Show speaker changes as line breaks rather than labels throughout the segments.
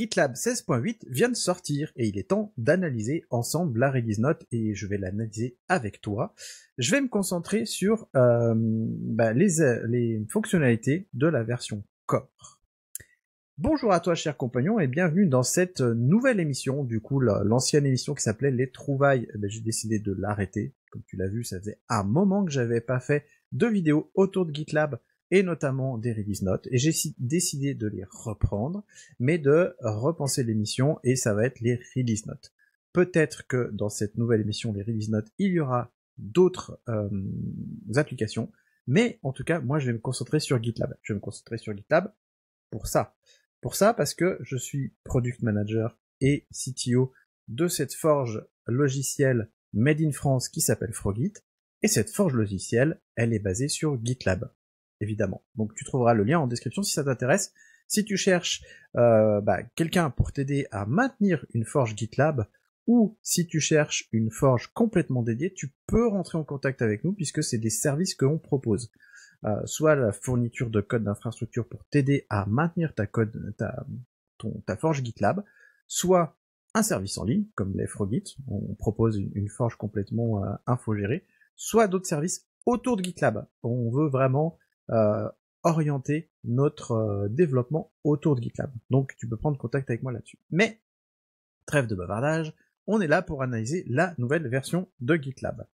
GitLab 16.8 vient de sortir et il est temps d'analyser ensemble la release note et je vais l'analyser avec toi. Je vais me concentrer sur euh, bah, euh, les, fonctionnalités de la version Core. Bonjour à toi, cher compagnon, et bienvenue dans cette nouvelle émission. Du coup, l'ancienne émission qui s'appelait Les Trouvailles, eh ben, j'ai décidé de l'arrêter. Comme tu l'as vu, ça faisait un moment que j'avais pas fait de vidéo autour de GitLab et notamment des release notes. Et j'ai décidé de les reprendre, mais de repenser l'émission et ça va être les release notes. Peut-être que dans cette nouvelle émission, les release notes, il y aura d'autres euh, applications, mais en tout cas, moi, je vais me concentrer sur GitLab. Je vais me concentrer sur GitLab pour ça. Pour ça, parce que je suis product manager et CTO de cette forge logicielle made in France qui s'appelle Frogit. Et cette forge logicielle, elle est basée sur GitLab évidemment. Donc tu trouveras le lien en description si ça t'intéresse. Si tu cherches euh, bah, quelqu'un pour t'aider à maintenir une forge GitLab, ou si tu cherches une forge complètement dédiée, tu peux rentrer en contact avec nous puisque c'est des services que l'on propose. Euh, soit la fourniture de code d'infrastructure pour t'aider à maintenir ta, code, ta, forge GitLab, soit un service en ligne, comme les Frogit, on propose une, forge complètement euh, infogérée, soit d'autres services autour de GitLab. On veut vraiment euh, orienter notre euh, développement autour de GitLab. Donc tu peux prendre contact avec moi là-dessus. Mais, trêve de bavardage, on est là pour analyser la nouvelle version de GitLab.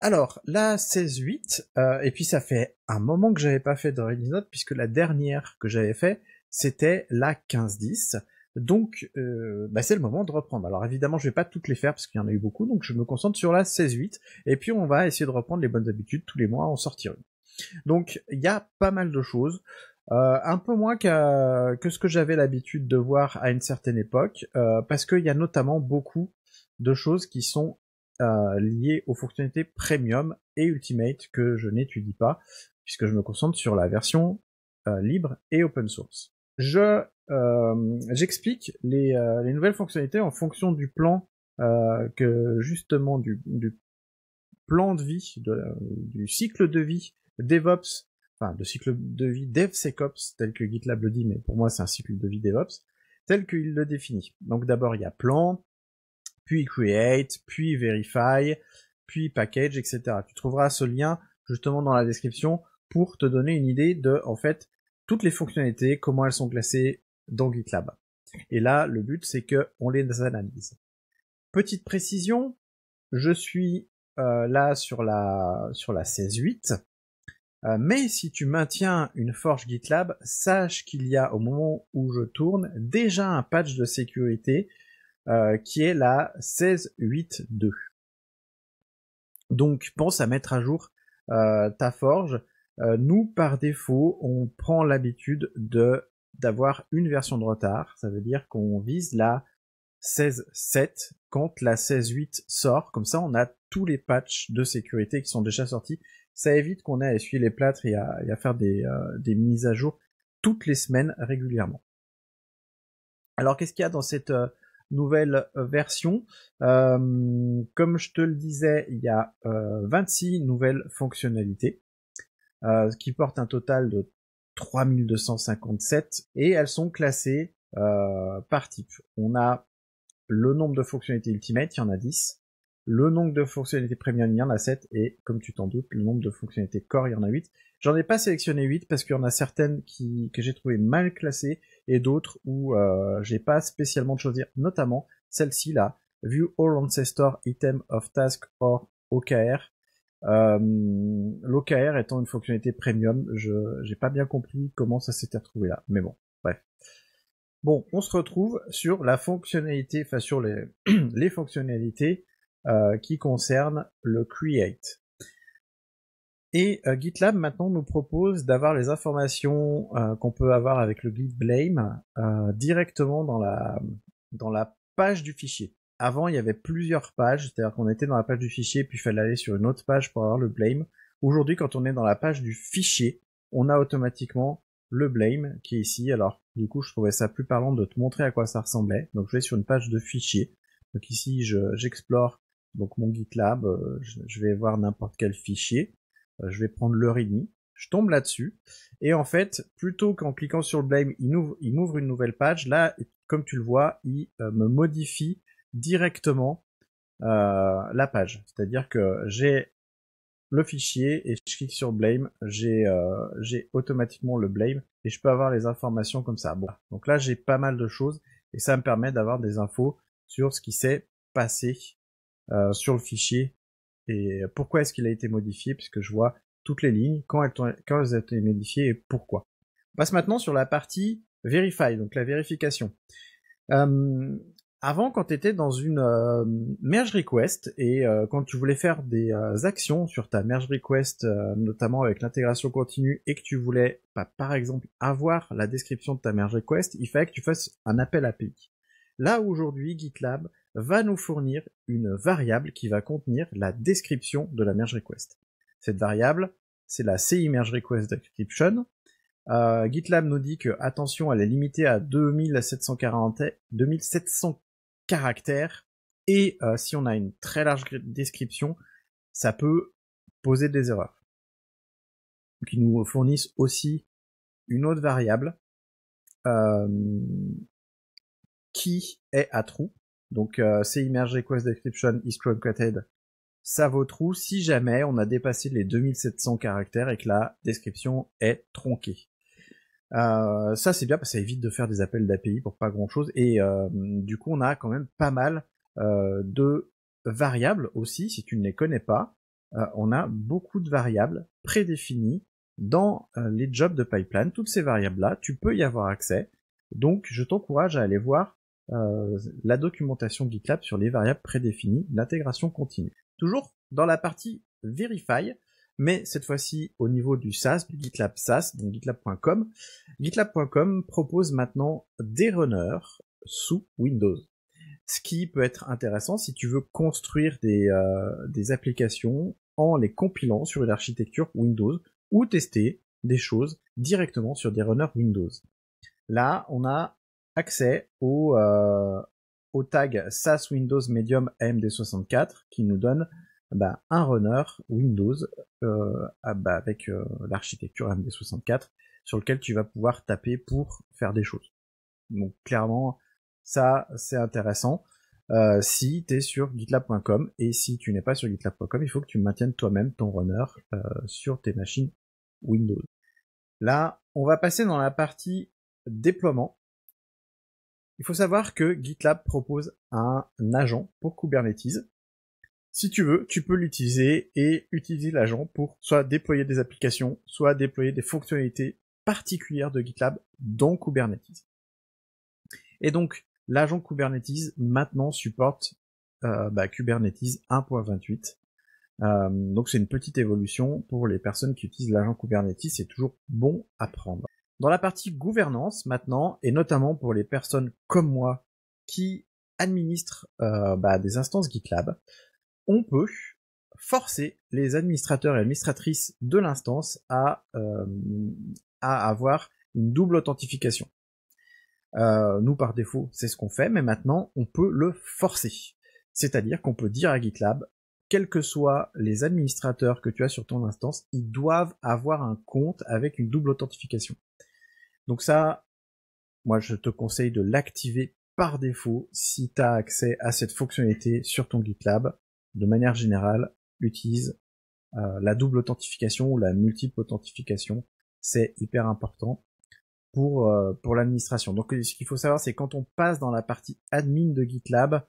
Alors, la 16.8, euh, et puis ça fait un moment que j'avais pas fait de release puisque la dernière que j'avais fait, c'était la 15.10. Donc, euh, bah, c'est le moment de reprendre. Alors évidemment, je vais pas toutes les faire parce qu'il y en a eu beaucoup, donc je me concentre sur la 16.8, et puis on va essayer de reprendre les bonnes habitudes tous les mois, en sortir une. Donc il y a pas mal de choses. Euh, un peu moins que ce que j'avais l'habitude de voir à une certaine époque, euh, parce qu'il y a notamment beaucoup de choses qui sont euh, liées aux fonctionnalités premium et ultimate que je n'étudie pas, puisque je me concentre sur la version libre et open source. Je j'explique les, les, nouvelles fonctionnalités en fonction du plan que justement du, du plan de vie, du cycle de vie DevOps, enfin le cycle de vie DevSecOps, tel que GitLab le dit, mais pour moi c'est un cycle de vie DevOps, tel qu'il le définit. Donc d'abord il y a plan, puis create, puis verify, puis package, etc. Tu trouveras ce lien justement dans la description pour te donner une idée de en fait toutes les fonctionnalités, comment elles sont classées dans GitLab. Et là, le but c'est que on les analyse. Petite précision, je suis euh, là sur la sur la 16.8 euh, mais si tu maintiens une forge GitLab, sache qu'il y a au moment où je tourne déjà un patch de sécurité euh, qui est la 16.8.2. Donc pense à mettre à jour euh, ta forge. nous, par défaut, on prend l'habitude de d'avoir une version de retard. Ça veut dire qu'on vise la 16.7 quand la 16.8 sort. Comme ça, on a tous les patchs de sécurité qui sont déjà sortis ça évite qu'on ait à essuyer les plâtres et à, faire euh, des, mises à jour toutes les semaines régulièrement. Alors qu'est-ce qu'il y a dans cette euh, nouvelle euh, version Comme je te le disais, il y a 26 nouvelles fonctionnalités qui portent un total de 3257 et elles sont classées par type. On a le nombre de fonctionnalités Ultimate, il y en a 10. Le nombre de fonctionnalités premium, il y en a 7. Et comme tu t'en doutes, le nombre de fonctionnalités core, il y en a 8. J'en ai pas sélectionné 8 parce qu'il y en a certaines qui, que j'ai trouvées mal classées et d'autres où euh, j'ai pas spécialement de choisir Notamment celle-ci là, View All Ancestor Item of Task or OKR. Euh, L'OKR étant une fonctionnalité premium, je j'ai pas bien compris comment ça s'était retrouvé là. Mais bon, bref. Bon, on se retrouve sur la fonctionnalité, enfin sur les, les fonctionnalités euh, qui concerne le create. Et euh, GitLab maintenant nous propose d'avoir les informations euh, qu'on peut avoir avec le git blame directement dans la dans la page du fichier. Avant, il y avait plusieurs pages, c'est-à-dire qu'on était dans la page du fichier, puis il fallait aller sur une autre page pour avoir le blame. Aujourd'hui, quand on est dans la page du fichier, on a automatiquement le blame qui est ici. Alors, du coup, je trouvais ça plus parlant de te montrer à quoi ça ressemblait. Donc, je vais sur une page de fichier. Donc ici, j'explore donc mon GitLab, euh, je vais voir n'importe quel fichier, euh, je vais prendre le README. je tombe là-dessus, et en fait, plutôt qu'en cliquant sur le blame, il m'ouvre une nouvelle page, là, comme tu le vois, il euh, me modifie directement la page. C'est-à-dire que j'ai le fichier et je clique sur blame, j'ai automatiquement le blame et je peux avoir les informations comme ça. Bon, donc là j'ai pas mal de choses et ça me permet d'avoir des infos sur ce qui s'est passé euh, sur le fichier et pourquoi est-ce qu'il a été modifié puisque je vois toutes les lignes quand elles, ont, quand elles ont été modifiées et pourquoi. On passe maintenant sur la partie verify, donc la vérification. Euh, avant, quand tu étais dans une euh, merge request et quand tu voulais faire des actions sur ta merge request, notamment avec l'intégration continue, et que tu voulais, par exemple, avoir la description de ta merge request, il fallait que tu fasses un appel API. Là, aujourd'hui, GitLab va nous fournir une variable qui va contenir la description de la merge request. Cette variable, c'est la CI merge request description. Euh, GitLab nous dit que, attention, elle est limitée à 2700 caractères. Et euh, si on a une très large description, ça peut poser des erreurs. Qui nous fournissent aussi une autre variable euh, qui est à trou. Donc euh, c'est immergé Quest Description is truncated. Ça vaut trou si jamais on a dépassé les 2700 caractères et que la description est tronquée. Euh, ça c'est bien parce que ça évite de faire des appels d'API pour pas grand chose et euh, du coup on a quand même pas mal de variables aussi si tu ne les connais pas. on a beaucoup de variables prédéfinies dans les jobs de pipeline. Toutes ces variables là, tu peux y avoir accès. Donc je t'encourage à aller voir euh, la documentation GitLab sur les variables prédéfinies, l'intégration continue. Toujours dans la partie Verify, mais cette fois-ci au niveau du SaaS, du GitLab SaaS, donc GitLab.com, GitLab.com propose maintenant des runners sous Windows. Ce qui peut être intéressant si tu veux construire euh, des applications en les compilant sur une architecture Windows ou tester des choses directement sur des runners Windows. Là, on a accès au, euh, tag SAS Windows Medium AMD64 qui nous donne bah, un runner Windows euh, ah, bah, avec euh, l'architecture AMD64 sur lequel tu vas pouvoir taper pour faire des choses. Donc clairement, ça c'est intéressant. si tu es sur gitlab.com et si tu n'es pas sur gitlab.com, il faut que tu maintiennes toi-même ton runner sur tes machines Windows. Là, on va passer dans la partie déploiement. Il faut savoir que GitLab propose un agent pour Kubernetes. Si tu veux, tu peux l'utiliser et utiliser l'agent pour soit déployer des applications, soit déployer des fonctionnalités particulières de GitLab dans Kubernetes. Et donc, l'agent Kubernetes maintenant supporte euh, bah, Kubernetes 1.28. Euh, donc c'est une petite évolution pour les personnes qui utilisent l'agent Kubernetes, c'est toujours bon à prendre. Dans la partie gouvernance maintenant, et notamment pour les personnes comme moi qui administrent euh, bah, des instances GitLab, on peut forcer les administrateurs et administratrices de l'instance à, euh, à avoir une double authentification. Euh, nous, par défaut, c'est ce qu'on fait, mais maintenant, on peut le forcer. C'est-à-dire qu'on peut dire à GitLab, quels que soient les administrateurs que tu as sur ton instance, ils doivent avoir un compte avec une double authentification. Donc ça, moi je te conseille de l'activer par défaut si tu as accès à cette fonctionnalité sur ton GitLab. De manière générale, utilise euh, la double authentification ou la multiple authentification. C'est hyper important pour, euh, pour l'administration. Donc ce qu'il faut savoir, c'est quand on passe dans la partie admin de GitLab,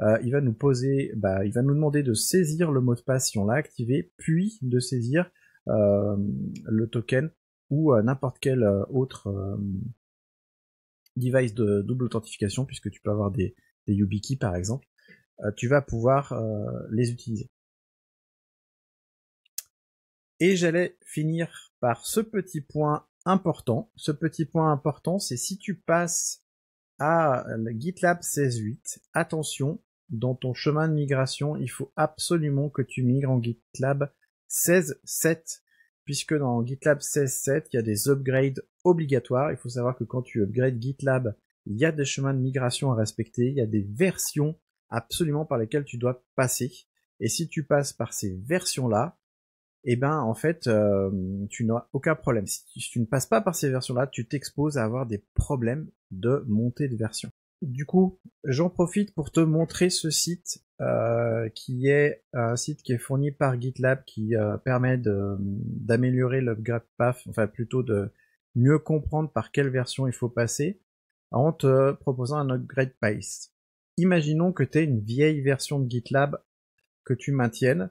euh, il va nous poser, bah, il va nous demander de saisir le mot de passe si on l'a activé, puis de saisir le token ou euh, n'importe quel euh, autre euh, device de double authentification, puisque tu peux avoir des, YubiKey par exemple, tu vas pouvoir les utiliser. Et j'allais finir par ce petit point important. Ce petit point important, c'est si tu passes à GitLab 16.8, attention, dans ton chemin de migration, il faut absolument que tu migres en GitLab 16.7 puisque dans GitLab 16.7, il y a des upgrades obligatoires. Il faut savoir que quand tu upgrades GitLab, il y a des chemins de migration à respecter, il y a des versions absolument par lesquelles tu dois passer. Et si tu passes par ces versions-là, eh ben en fait, euh, tu n'auras aucun problème. si tu ne passes pas par ces versions-là, tu t'exposes à avoir des problèmes de montée de version du coup, j'en profite pour te montrer ce site euh, qui est un site qui est fourni par GitLab qui euh, permet d'améliorer l'upgrade path, enfin plutôt de mieux comprendre par quelle version il faut passer en te proposant un upgrade pace. Imaginons que tu aies une vieille version de GitLab que tu maintiennes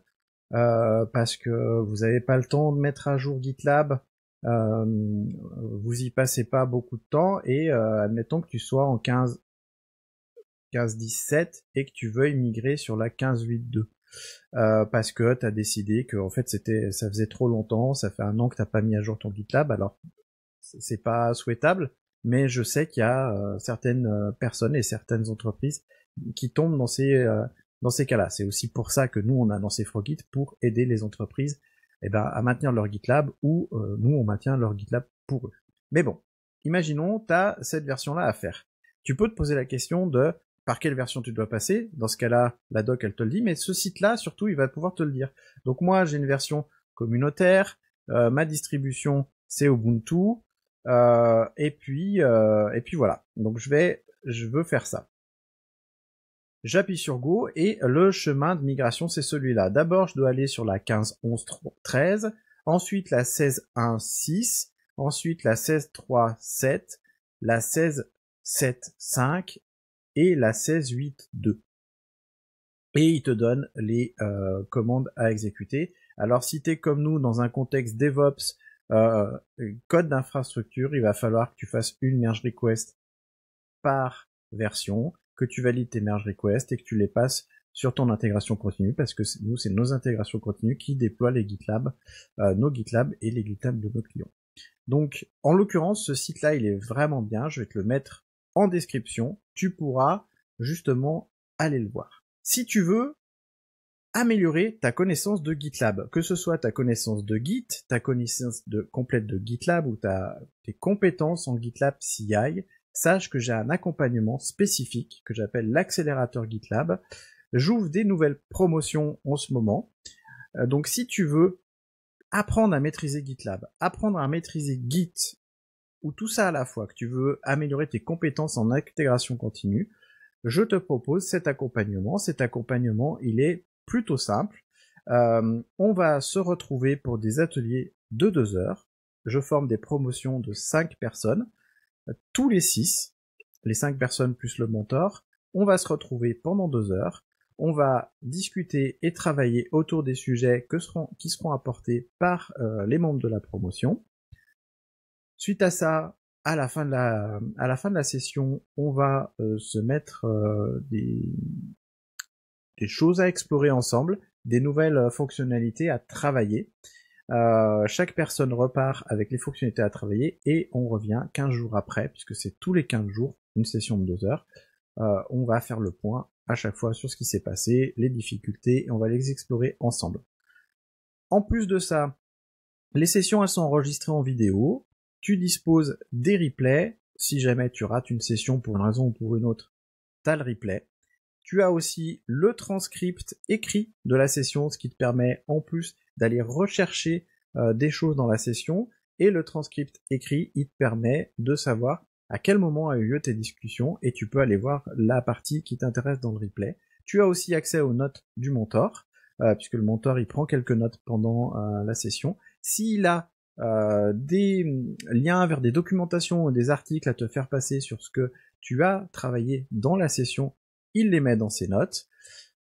euh, parce que vous n'avez pas le temps de mettre à jour GitLab, vous y passez pas beaucoup de temps et admettons que tu sois en 15 15.17 et que tu veux immigrer sur la 15.8.2. Euh, parce que tu as décidé que en fait c'était ça faisait trop longtemps, ça fait un an que t'as pas mis à jour ton GitLab, alors c'est pas souhaitable, mais je sais qu'il y a euh, certaines euh, personnes et certaines entreprises qui tombent dans ces euh, dans ces cas-là. C'est aussi pour ça que nous on a lancé Frogit pour aider les entreprises eh ben, à maintenir leur GitLab ou nous on maintient leur GitLab pour eux. Mais bon, imaginons tu as cette version là à faire. Tu peux te poser la question de par quelle version tu dois passer. Dans ce cas-là, la doc, elle te le dit, mais ce site-là, surtout, il va pouvoir te le dire. Donc moi, j'ai une version communautaire, euh, ma distribution, c'est Ubuntu, euh, et puis euh, et puis voilà. Donc je vais, je veux faire ça. J'appuie sur Go et le chemin de migration c'est celui-là. D'abord je dois aller sur la 15 11 13, ensuite la 16 1 ensuite la 16 3 7, la 16 7 5 et la 16.8.2. Et il te donne les euh, commandes à exécuter. Alors si tu es comme nous dans un contexte DevOps, euh, code d'infrastructure, il va falloir que tu fasses une merge request par version, que tu valides tes merge requests et que tu les passes sur ton intégration continue, parce que nous, c'est nos intégrations continues qui déploient les GitLab, euh, nos GitLab et les GitLab de nos clients. Donc, en l'occurrence, ce site-là, il est vraiment bien. Je vais te le mettre en description. Tu pourras justement aller le voir. Si tu veux améliorer ta connaissance de GitLab, que ce soit ta connaissance de Git, ta connaissance de, complète de GitLab ou ta, tes compétences en GitLab CI, sache que j'ai un accompagnement spécifique que j'appelle l'accélérateur GitLab. J'ouvre des nouvelles promotions en ce moment. Euh, donc si tu veux apprendre à maîtriser GitLab, apprendre à maîtriser Git ou tout ça à la fois, que tu veux améliorer tes compétences en intégration continue, je te propose cet accompagnement. Cet accompagnement, il est plutôt simple. Euh, on va se retrouver pour des ateliers de deux heures. Je forme des promotions de cinq personnes, tous les six, les cinq personnes plus le mentor. On va se retrouver pendant deux heures. On va discuter et travailler autour des sujets seront, qui seront apportés par euh, les membres de la promotion. Suite à ça, à la fin de la, à la, fin de la session, on va euh, se mettre euh, des, des choses à explorer ensemble, des nouvelles euh, fonctionnalités à travailler. chaque personne repart avec les fonctionnalités à travailler et on revient 15 jours après, puisque c'est tous les 15 jours, une session de 2 heures. on va faire le point à chaque fois sur ce qui s'est passé, les difficultés, et on va les explorer ensemble. En plus de ça, les sessions elles sont enregistrées en vidéo, tu disposes des replays. Si jamais tu rates une session pour une raison ou pour une autre, t'as le replay. Tu as aussi le transcript écrit de la session, ce qui te permet en plus d'aller rechercher euh, des choses dans la session. Et le transcript écrit, il te permet de savoir à quel moment a eu lieu tes discussions et tu peux aller voir la partie qui t'intéresse dans le replay. Tu as aussi accès aux notes du mentor, euh, puisque le mentor il prend quelques notes pendant euh, la session. S'il a euh, des mm, liens vers des documentations des articles à te faire passer sur ce que tu as travaillé dans la session, il les met dans ses notes.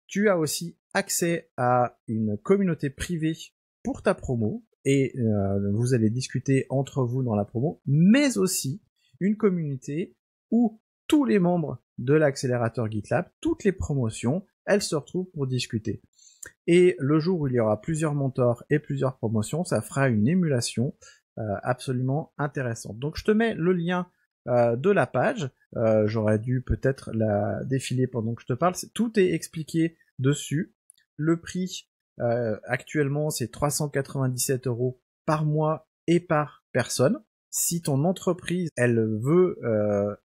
Tu as aussi accès à une communauté privée pour ta promo et euh, vous allez discuter entre vous dans la promo, mais aussi une communauté où tous les membres de l'accélérateur GitLab, toutes les promotions, elles se retrouvent pour discuter. Et le jour où il y aura plusieurs mentors et plusieurs promotions, ça fera une émulation euh, absolument intéressante. Donc je te mets le lien euh, de la page. Euh, j'aurais dû peut-être la défiler pendant que je te parle. Tout est expliqué dessus. Le prix actuellement c'est 397 euros par mois et par personne. Si ton entreprise elle veut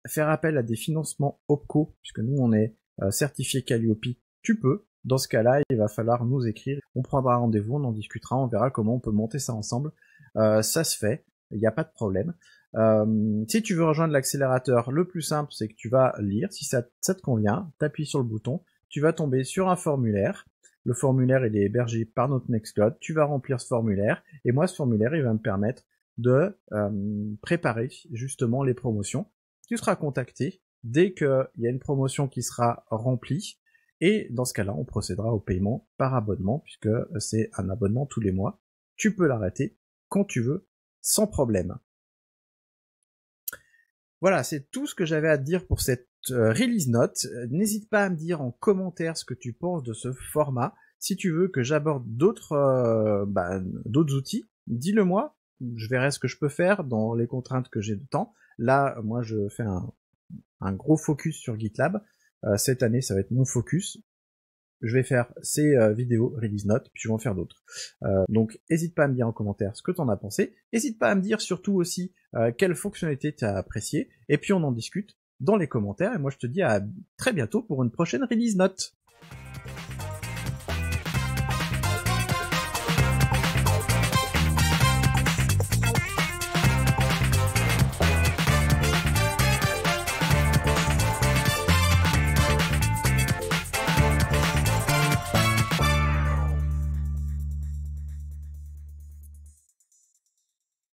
faire appel à des financements OPCO, puisque nous on est certifié Calliope, tu peux. Dans ce cas-là, il va falloir nous écrire, on prendra rendez-vous, on en discutera, on verra comment on peut monter ça ensemble. Euh, ça se fait, il n'y a pas de problème. Euh, si tu veux rejoindre l'accélérateur, le plus simple, c'est que tu vas lire, si ça, te convient, t'appuies sur le bouton, tu vas tomber sur un formulaire. Le formulaire, il est hébergé par notre Nextcloud. Tu vas remplir ce formulaire. Et moi, ce formulaire, il va me permettre de euh, préparer justement les promotions. Tu seras contacté dès qu'il y a une promotion qui sera remplie. Et dans ce cas-là, on procédera au paiement par abonnement, puisque c'est un abonnement tous les mois. Tu peux l'arrêter quand tu veux, sans problème. Voilà, c'est tout ce que j'avais à te dire pour cette euh, release note. N'hésite pas à me dire en commentaire ce que tu penses de ce format. Si tu veux que j'aborde d'autres euh, bah, d'autres outils, dis-le moi. Je verrai ce que je peux faire dans les contraintes que j'ai de temps. Là, moi, je fais un gros focus sur GitLab. Euh, cette année, ça va être mon focus. Je vais faire ces euh, vidéos, release notes, puis je vais en faire d'autres. Euh, donc, n'hésite pas à me dire en commentaire ce que t'en as pensé. N'hésite pas à me dire surtout aussi quelle fonctionnalité t'as appréciée. Et puis, on en discute dans les commentaires. Et moi, je te dis à très bientôt pour une prochaine release note.